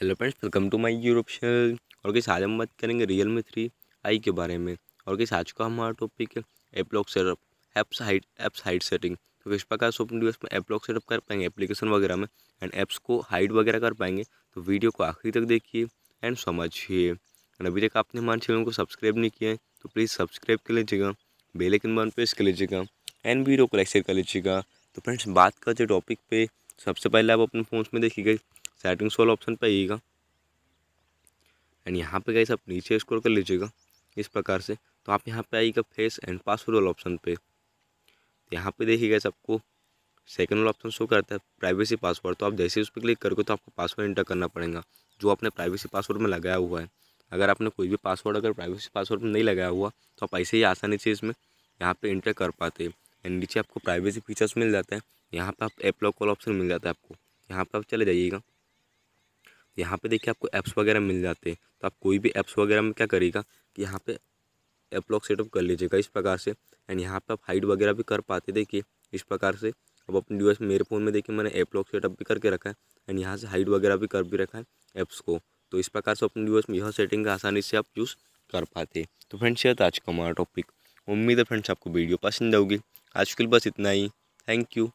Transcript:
hello friends welcome to my Europe channel और किस आज हम बात करेंगे रियल मी थ्री आई के बारे में और किस आज का हमारा टॉपिक है app lock setup apps hide apps hide setting तो किस प्रकार से अपने डिवाइस में एपलॉक सेटअप कर पाएंगे एप्लीकेशन वगैरह में एंड ऐप्स को हाइट वगैरह कर पाएंगे तो वीडियो को आखिरी तक देखिए एंड समझिए एंड अभी तक आपने हमारे चैनल को सब्सक्राइब नहीं किया है तो प्लीज़ सब्सक्राइब कर लीजिएगा बेलेकिन बन प्रेस कर लीजिएगा एंड वीडियो को लाइक शेयर कर लीजिएगा तो फ्रेंड्स बात करते टॉपिक पर सबसे पहले आप अपने फ़ोन में देखिएगा सेटिंग्स वाला ऑप्शन पे आइएगा एंड यहाँ पे गाइस आप नीचे स्क्रॉल कर लीजिएगा इस प्रकार से तो आप यहाँ पे आइएगा फेस एंड पासवर्ड वाला ऑप्शन पे तो यहाँ पे देखिए गाइस आपको सेकेंड वाला ऑप्शन शो करता है प्राइवेसी पासवर्ड तो आप जैसे उस पर क्लिक करोगे तो आपको पासवर्ड इंटर करना पड़ेगा जो आपने प्राइवेसी पासवर्ड में लगाया हुआ है अगर आपने कोई भी पासवर्ड अगर प्राइवेसी पासवर्ड में नहीं लगाया हुआ तो आप ऐसे ही आसानी से इसमें यहाँ पे इंटर कर पाते हैं एंड नीचे आपको प्राइवेसी फीचर्स मिल जाते हैं यहाँ पे आप एप लॉक वाला ऑप्शन मिल जाता है आपको यहाँ पे आप चले जाइएगा यहाँ पे देखिए आपको ऐप्स वगैरह मिल जाते हैं तो आप कोई भी ऐप्स वगैरह में क्या करेगा कि यहाँ पे ऐप लॉक सेटअप कर लीजिएगा इस प्रकार से एंड यहाँ पे आप हाइड वगैरह भी कर पाते देखिए इस प्रकार से अब अपने डिवाइस मेरे फ़ोन में देखिए मैंने ऐप लॉक सेटअप भी करके रखा है एंड यहाँ से हाइड वगैरह भी कर भी रखा है ऐप्स को तो इस प्रकार से अपने डिवाइस में यह सेटिंग आसानी से आप यूज़ कर पाते तो फ्रेंड्स यह था आज का हमारा टॉपिक उम्मीद है फ्रेंड्स आपको वीडियो पसंद आऊगी आज के लिए बस इतना ही थैंक यू